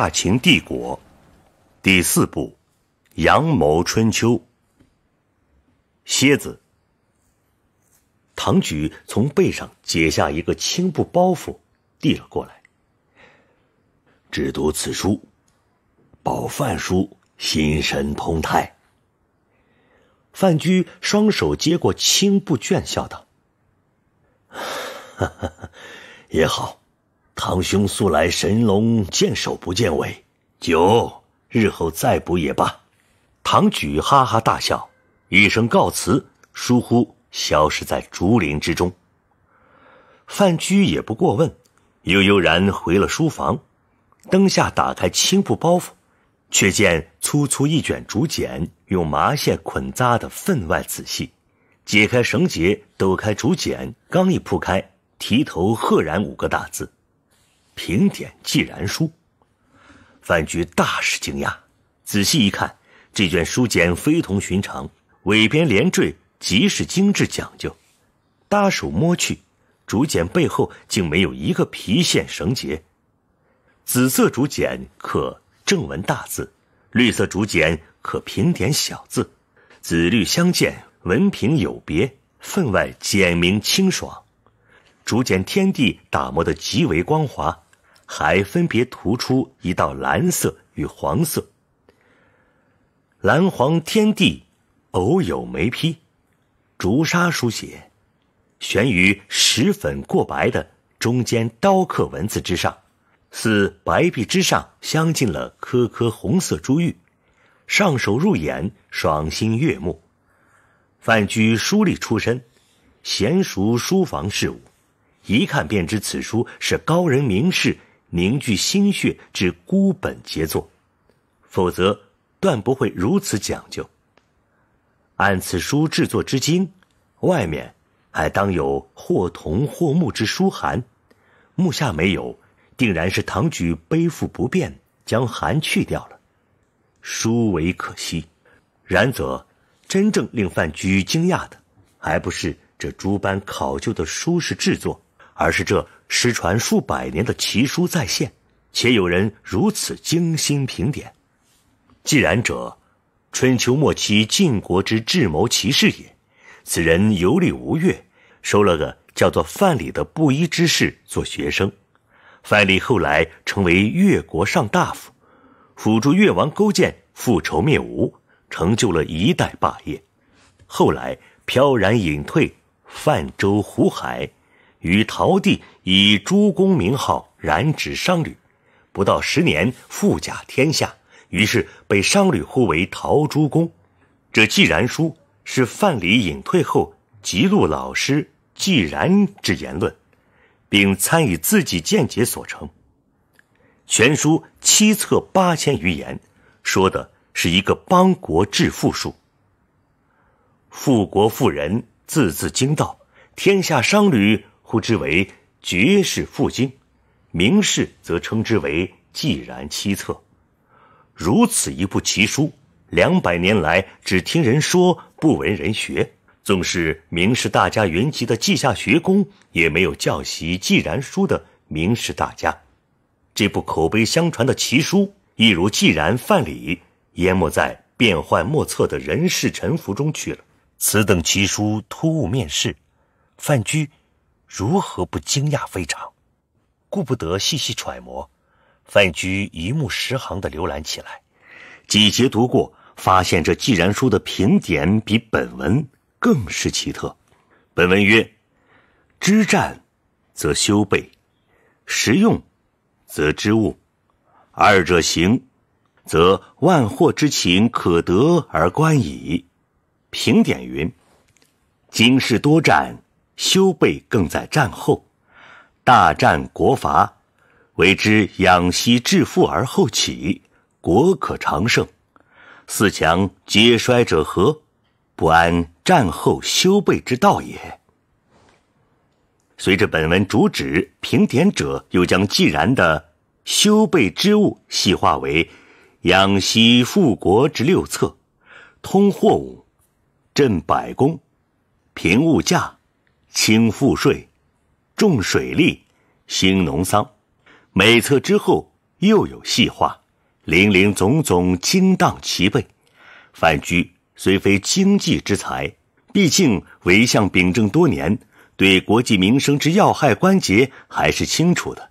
大秦帝国第四部《阳谋春秋》，蝎子唐举从背上解下一个青布包袱，递了过来。只读此书，保范书，心神通泰。范雎双手接过青布卷，笑道：“也好。”堂兄素来神龙见首不见尾，酒日后再补也罢。唐举哈哈大笑，一声告辞，疏忽消失在竹林之中。范雎也不过问，悠悠然回了书房，灯下打开青布包袱，却见粗粗一卷竹简，用麻线捆扎的分外仔细，解开绳结，抖开竹简，刚一铺开，题头赫然五个大字。评点寄然书，范雎大是惊讶。仔细一看，这卷书简非同寻常，尾边连缀极是精致讲究。搭手摸去，竹简背后竟没有一个皮线绳结。紫色竹简刻正文大字，绿色竹简刻评点小字，紫绿相间，文平有别，分外简明清爽。竹简天地打磨得极为光滑。还分别涂出一道蓝色与黄色。蓝黄天地，偶有眉批，朱砂书写，悬于石粉过白的中间刀刻文字之上，似白璧之上镶进了颗颗红色珠玉，上手入眼，爽心悦目。范居书吏出身，娴熟书房事务，一看便知此书是高人名士。凝聚心血之孤本杰作，否则断不会如此讲究。按此书制作之精，外面还当有或铜或木之书函，木下没有，定然是唐举背负不便，将函去掉了，殊为可惜。然则，真正令范雎惊讶的，还不是这诸般考究的书式制作，而是这。失传数百年的奇书再现，且有人如此精心评点。既然者，春秋末期晋国之智谋奇士也。此人游历吴越，收了个叫做范蠡的布衣之士做学生。范蠡后来成为越国上大夫，辅助越王勾践复仇灭吴，成就了一代霸业。后来飘然隐退，泛舟湖海。于陶帝以诸公名号染指商旅，不到十年，富甲天下。于是被商旅呼为陶诸公。这《既然书》是范蠡隐退后极录老师既然之言论，并参与自己见解所成。全书七册八千余言，说的是一个邦国致富术，富国富人，字字精道，天下商旅。呼之为绝世富经，名士则称之为《既然七策》。如此一部奇书，两百年来只听人说，不闻人学。纵是名士大家云集的稷下学宫，也没有教习《既然书》的名士大家。这部口碑相传的奇书，一如《既然范蠡》，淹没在变幻莫测的人世沉浮中去了。此等奇书突兀面世，范雎。如何不惊讶非常？顾不得细细揣摩，范雎一目十行的浏览起来，几节读过，发现这《既然书》的评点比本文更是奇特。本文曰：“知战，则修备；实用，则知物；二者行，则万祸之情可得而观矣。”评点云：“经世多战。”修备更在战后，大战国伐，为之养息致富而后起，国可长盛。四强皆衰者何？不安战后修备之道也。随着本文主旨评点者又将既然的修备之物细化为养息、富国之六策，通货物，镇百工，平物价。轻赋税，重水利，兴农桑，每策之后又有细化，零零总总，精当齐备。范雎虽非经济之才，毕竟为相秉政多年，对国计民生之要害关节还是清楚的。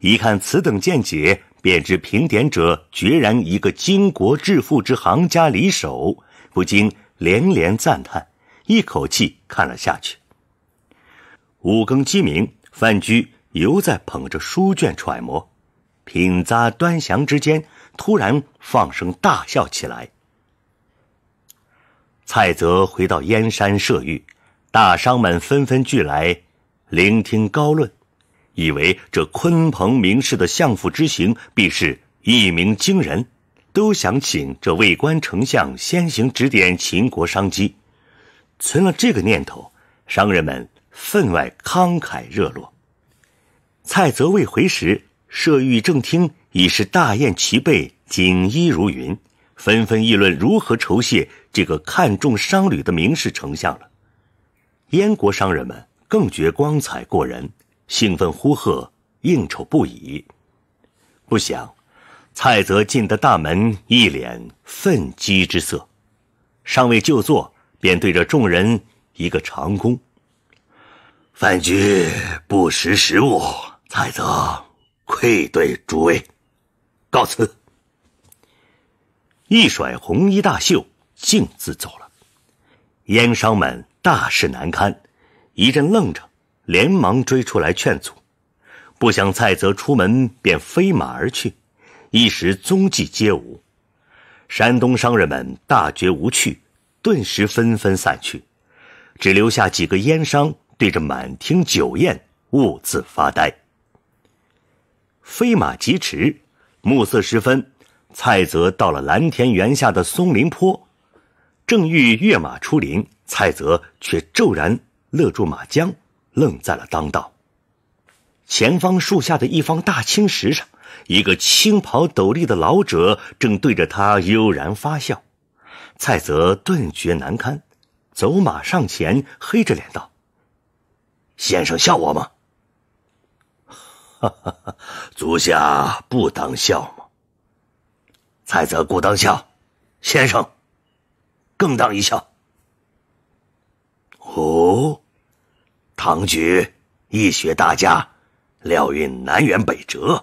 一看此等见解，便知评点者决然一个经国致富之行家里手，不禁连连赞叹，一口气看了下去。五更鸡鸣，范雎犹在捧着书卷揣摩、品咂、端详之间，突然放声大笑起来。蔡泽回到燕山设狱，大商们纷纷聚来，聆听高论，以为这鲲鹏名士的相府之行必是一鸣惊人，都想请这魏官丞相先行指点秦国商机。存了这个念头，商人们。分外慷慨热络。蔡泽未回时，设御正厅已是大宴齐备，锦衣如云，纷纷议论如何酬谢这个看重商旅的名士丞相了。燕国商人们更觉光彩过人，兴奋呼喝，应酬不已。不想，蔡泽进得大门，一脸愤激之色，尚未就座，便对着众人一个长躬。范雎不识时务，蔡泽愧对诸位，告辞。一甩红衣大袖，径自走了。燕商们大事难堪，一阵愣着，连忙追出来劝阻，不想蔡泽出门便飞马而去，一时踪迹皆无。山东商人们大觉无趣，顿时纷纷散去，只留下几个燕商。对着满厅酒宴兀自发呆。飞马疾驰，暮色时分，蔡泽到了蓝田园下的松林坡，正欲跃马出林，蔡泽却骤然勒住马缰，愣在了当道。前方树下的一方大青石上，一个青袍斗笠的老者正对着他悠然发笑，蔡泽顿觉难堪，走马上前，黑着脸道。先生笑我吗？哈哈，足下不当笑吗？蔡泽固当笑，先生更当一笑。哦，唐举一学大家，料运南辕北辙，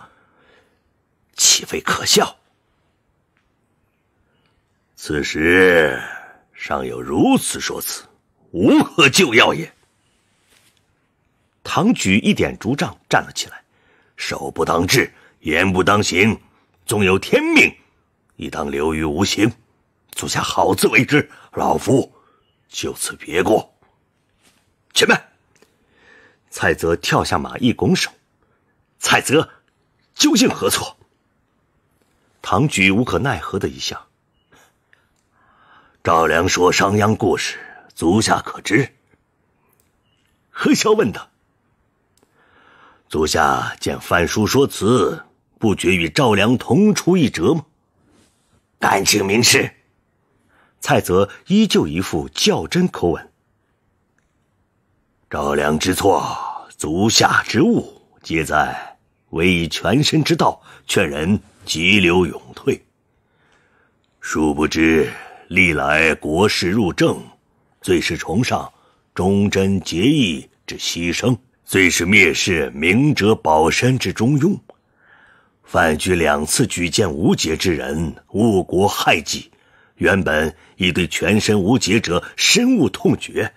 岂非可笑？此时尚有如此说辞，无可救药也。唐举一点竹杖站了起来，手不当制，言不当行，纵有天命，亦当留于无形。足下好自为之，老夫就此别过。且慢，蔡泽跳下马一拱手，蔡泽，究竟何错？唐举无可奈何的一笑。赵良说商鞅故事，足下可知？何萧问道。足下见范叔说辞，不觉与赵良同出一辙吗？敢请明示。蔡泽依旧一副较真口吻。赵良之错，足下之误，皆在唯以全身之道劝人急流勇退。殊不知，历来国事入政，最是崇尚忠贞节义之牺牲。最是蔑视明哲保身之中庸，范雎两次举荐无节之人，误国害己。原本已对全身无节者深恶痛绝，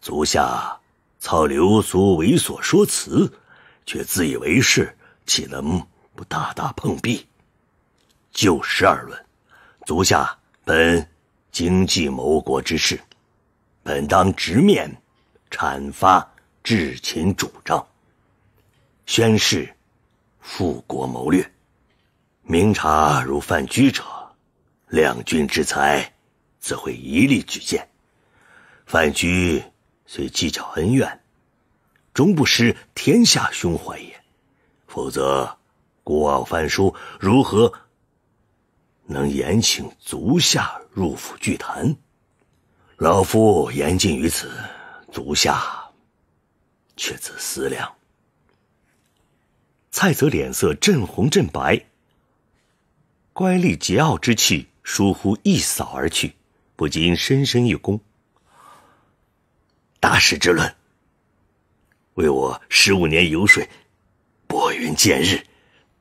足下操流俗猥琐说辞，却自以为是，岂能不大大碰壁？就事而论，足下本经济谋国之事，本当直面，阐发。至秦主张，宣誓复国谋略，明察如范雎者，两军之才，自会一力举荐。范雎虽计较恩怨，终不失天下胸怀也。否则，孤傲范叔如何能延请足下入府聚谈？老夫言尽于此，足下。却自思量。蔡泽脸色震红震白，乖戾桀骜之气倏忽一扫而去，不禁深深一躬。大师之论，为我十五年游说，拨云见日。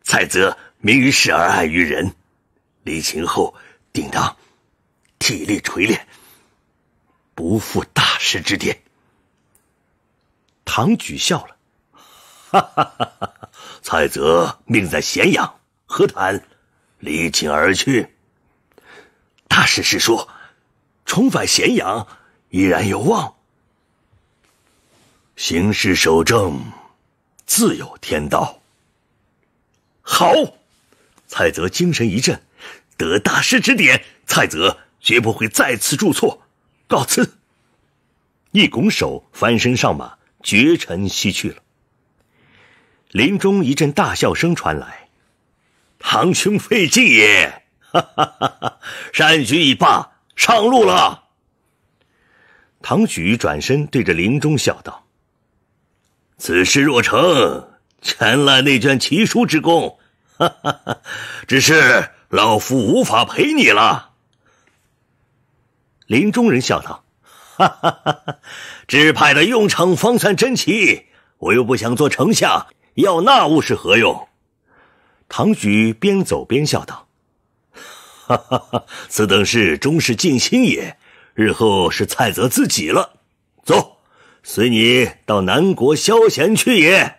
蔡泽明于事而爱于人，离秦后定当体力锤炼，不负大师之典。唐举笑了，哈哈哈哈哈！蔡泽命在咸阳，何谈离秦而去？大师师说，重返咸阳依然有望。行事守正，自有天道。好，蔡泽精神一振，得大师指点，蔡泽绝不会再次铸错。告辞。一拱手，翻身上马。绝尘西去了。林中一阵大笑声传来：“堂兄费劲也，哈哈！哈哈善举已罢，上路了。”唐举转身对着林中笑道：“此事若成，全赖那卷奇书之功，哈哈哈！只是老夫无法陪你了。”林中人笑道。哈哈哈！只派的用场方算真奇。我又不想做丞相，要那物是何用？唐举边走边笑道：“哈哈哈！此等事终是尽心也。日后是蔡泽自己了。走，随你到南国消闲去也。”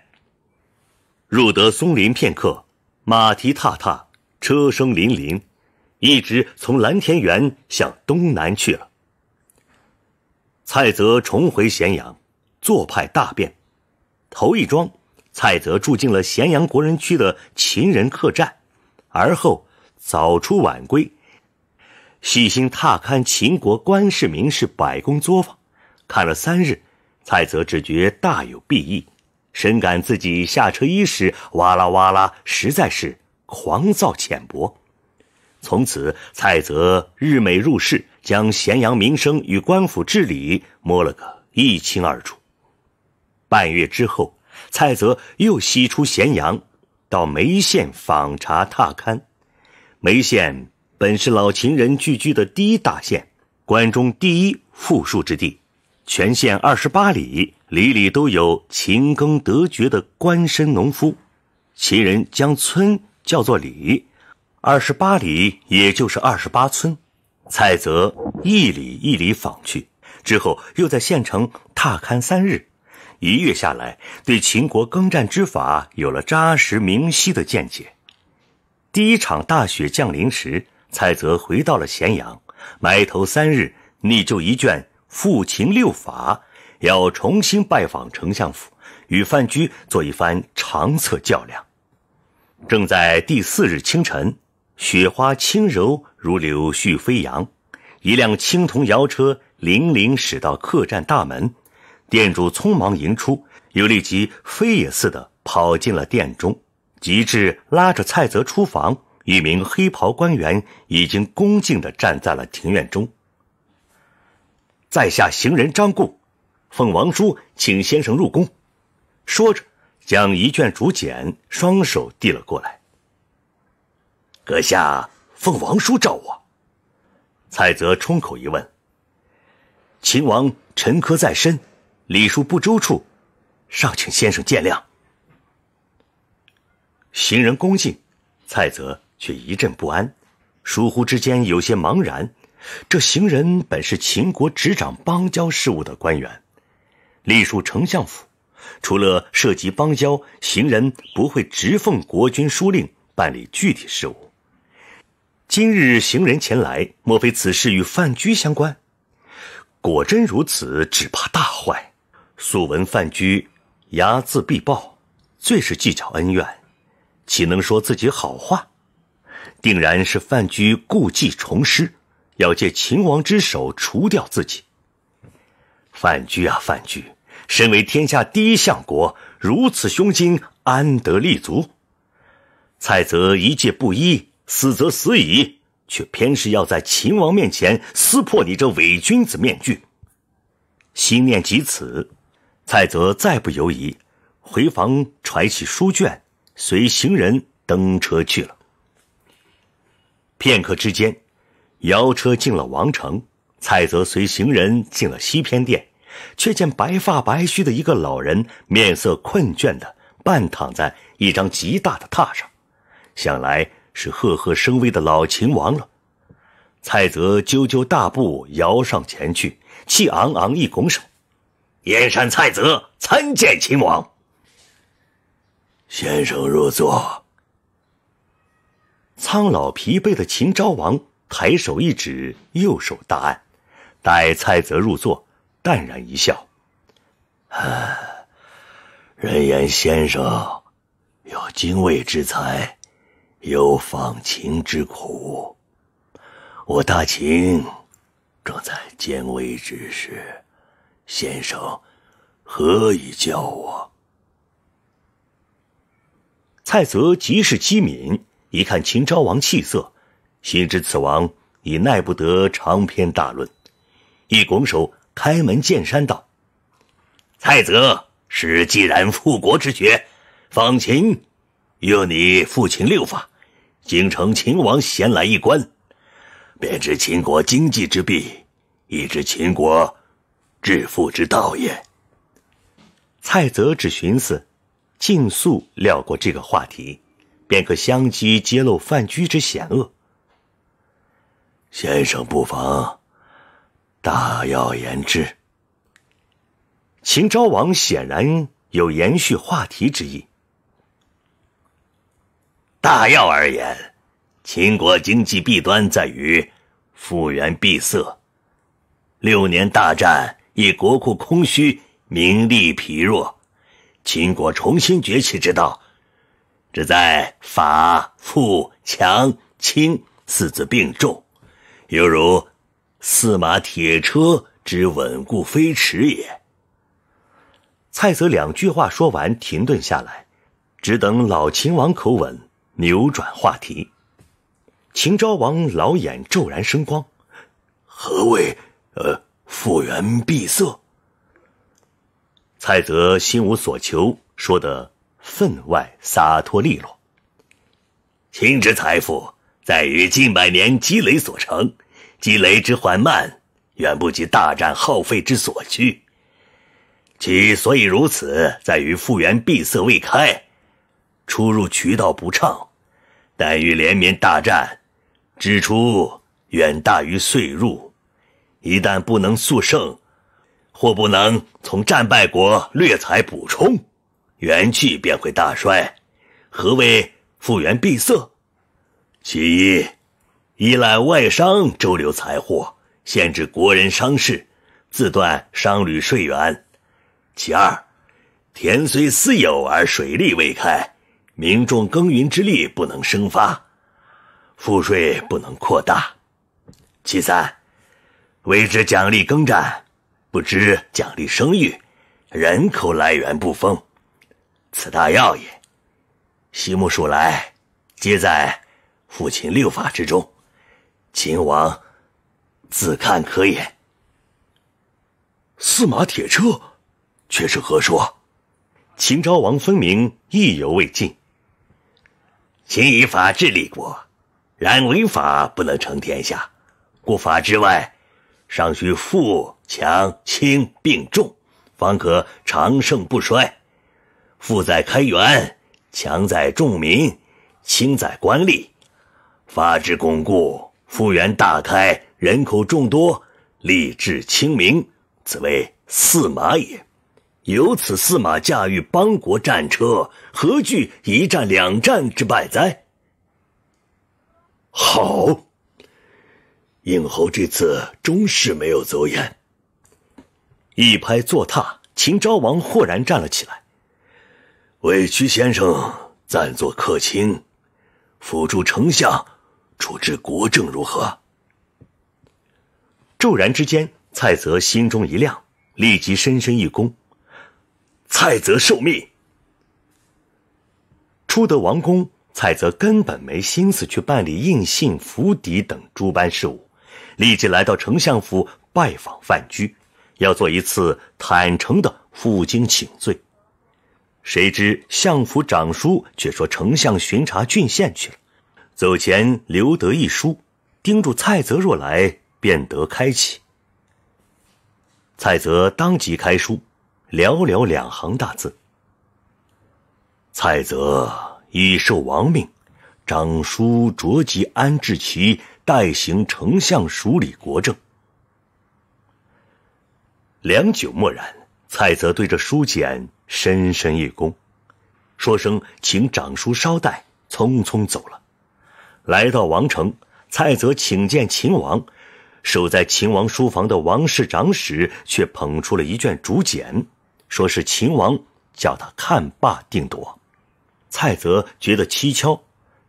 入得松林片刻，马蹄踏踏，车声辚辚，一直从蓝田园向东南去了。蔡泽重回咸阳，做派大变。头一桩，蔡泽住进了咸阳国人区的秦人客栈，而后早出晚归，细心踏勘秦国官士民事百工作坊，看了三日，蔡泽只觉大有裨益，深感自己下车伊始哇啦哇啦，实在是狂躁浅薄。从此，蔡泽日美入仕，将咸阳民生与官府治理摸了个一清二楚。半月之后，蔡泽又西出咸阳，到眉县访查踏勘。眉县本是老秦人聚居的第一大县，关中第一富庶之地。全县二十八里，里里都有勤耕得绝的官绅农夫。秦人将村叫做里。二十八里，也就是二十八村，蔡泽一里一里访去，之后又在县城踏勘三日，一月下来，对秦国耕战之法有了扎实明晰的见解。第一场大雪降临时，蔡泽回到了咸阳，埋头三日，拟就一卷《复秦六法》，要重新拜访丞相府，与范雎做一番长策较量。正在第四日清晨。雪花轻柔如柳絮飞扬，一辆青铜摇车零零驶到客栈大门，店主匆忙迎出，又立即飞也似的跑进了店中，极至拉着蔡泽出房。一名黑袍官员已经恭敬的站在了庭院中，在下行人张固，奉王叔请先生入宫，说着将一卷竹简双手递了过来。阁下奉王叔召我，蔡泽冲口一问。秦王陈疴在身，礼数不周处，尚请先生见谅。行人恭敬，蔡泽却一阵不安，疏忽之间有些茫然。这行人本是秦国执掌邦交事务的官员，隶属丞相府，除了涉及邦交，行人不会直奉国君书令办理具体事务。今日行人前来，莫非此事与范雎相关？果真如此，只怕大坏。素闻范雎，睚眦必报，最是计较恩怨，岂能说自己好话？定然是范雎故伎重施，要借秦王之手除掉自己。范雎啊范雎，身为天下第一相国，如此胸襟，安得立足？蔡泽一介布衣。死则死矣，却偏是要在秦王面前撕破你这伪君子面具。心念及此，蔡泽再不犹疑，回房揣起书卷，随行人登车去了。片刻之间，摇车进了王城，蔡泽随行人进了西偏殿，却见白发白须的一个老人，面色困倦的半躺在一张极大的榻上，想来。是赫赫声威的老秦王了，蔡泽啾啾大步摇上前去，气昂昂一拱手：“燕山蔡泽参见秦王。”先生入座。苍老疲惫的秦昭王抬手一指右手大案，待蔡泽入座，淡然一笑：“啊，人言先生有精卫之才。”有放情之苦，我大秦正在艰危之时，先生何以教我？蔡泽极是机敏，一看秦昭王气色，心知此王已耐不得长篇大论，一拱手开门见山道：“蔡泽是既然复国之学，放情。”用你父秦六法，京城秦王闲来一观，便知秦国经济之弊，亦知秦国致富之道也。蔡泽只寻思，尽速聊过这个话题，便可相机揭露范雎之险恶。先生不妨大要言之。秦昭王显然有延续话题之意。大要而言，秦国经济弊端在于复原闭塞，六年大战以国库空虚，名利疲弱。秦国重新崛起之道，只在法富强轻四字并重，犹如驷马铁车之稳固飞驰也。蔡泽两句话说完，停顿下来，只等老秦王口吻。扭转话题，秦昭王老眼骤然生光。何谓？呃，复原闭塞。蔡泽心无所求，说的分外洒脱利落。秦之财富在于近百年积累所成，积累之缓慢远不及大战耗费之所趋。其所以如此，在于复原闭塞未开。出入渠道不畅，但遇连绵大战，支出远大于税入，一旦不能速胜，或不能从战败国掠财补充，元气便会大衰。何谓复元闭塞？其一，依赖外商周流财货，限制国人商事，自断商旅税源；其二，田虽私有而水利未开。民众耕耘之力不能生发，赋税不能扩大。其三，为之奖励耕战，不知奖励生育，人口来源不丰，此大要也。西木数来，皆在父亲六法之中。秦王自看可也。驷马铁车，却是何说？秦昭王分明意犹未尽。请以法治立国，然违法不能成天下，故法之外，尚需富、强、轻并重，方可长盛不衰。富在开源，强在重民，轻在官吏。法治巩固，复原大开，人口众多，吏治清明，此为四马也。有此司马驾驭邦国战车，何惧一战两战之败哉？好，应侯这次终是没有走眼。一拍坐榻，秦昭王豁然站了起来，委屈先生暂作客卿，辅助丞相处置国政，如何？骤然之间，蔡泽心中一亮，立即深深一躬。蔡泽受命，出得王宫，蔡泽根本没心思去办理印信、府邸等诸般事务，立即来到丞相府拜访范雎，要做一次坦诚的负荆请罪。谁知相府长书却说丞相巡查郡县去了，走前留得一书，叮嘱蔡泽若来便得开启。蔡泽当即开书。寥寥两行大字：“蔡泽已受王命，长叔着即安置其代行丞相署理国政。”良久默然，蔡泽对着书简深深一躬，说声“请长叔稍待”，匆匆走了。来到王城，蔡泽请见秦王，守在秦王书房的王室长史却捧出了一卷竹简。说是秦王叫他看罢定夺，蔡泽觉得蹊跷，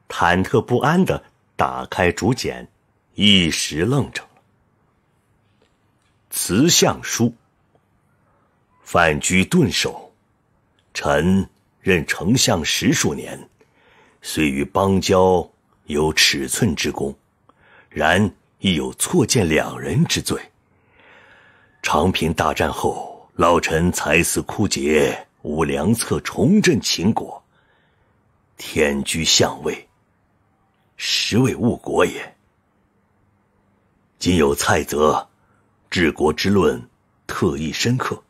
忐忑不安地打开竹简，一时愣怔了。辞相书。范雎顿首，臣任丞相十数年，虽与邦交有尺寸之功，然亦有错见两人之罪。长平大战后。老臣才思枯竭，无良策重振秦国。天居相位，实为误国也。今有蔡泽，治国之论特意深刻，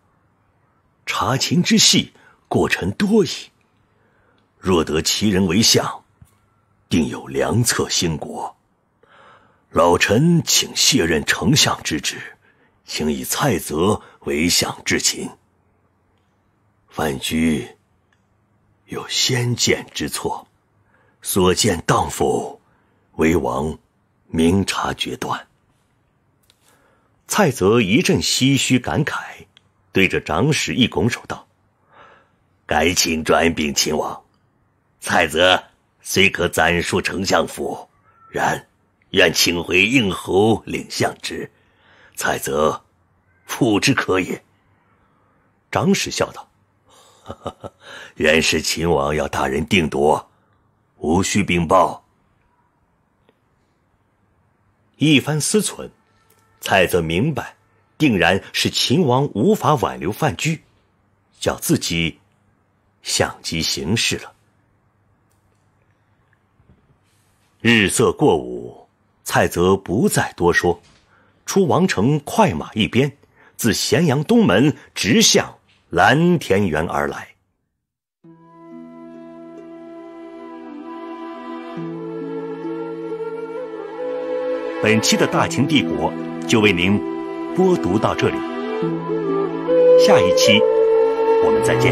察秦之细，过臣多矣。若得其人为相，定有良策兴国。老臣请卸任丞相之职，请以蔡泽。唯想至秦。范雎有先见之错，所见当否，为王明察决断。蔡泽一阵唏嘘感慨，对着长史一拱手道：“该请转禀秦王，蔡泽虽可暂戍丞相府，然愿请回应侯领相职。”蔡泽。处之可也。”张氏笑道，“原是秦王要大人定夺，无需禀报。”一番思忖，蔡泽明白，定然是秦王无法挽留范雎，叫自己相机行事了。日色过午，蔡泽不再多说，出王城，快马一鞭。自咸阳东门直向蓝田园而来。本期的大秦帝国就为您播读到这里，下一期我们再见。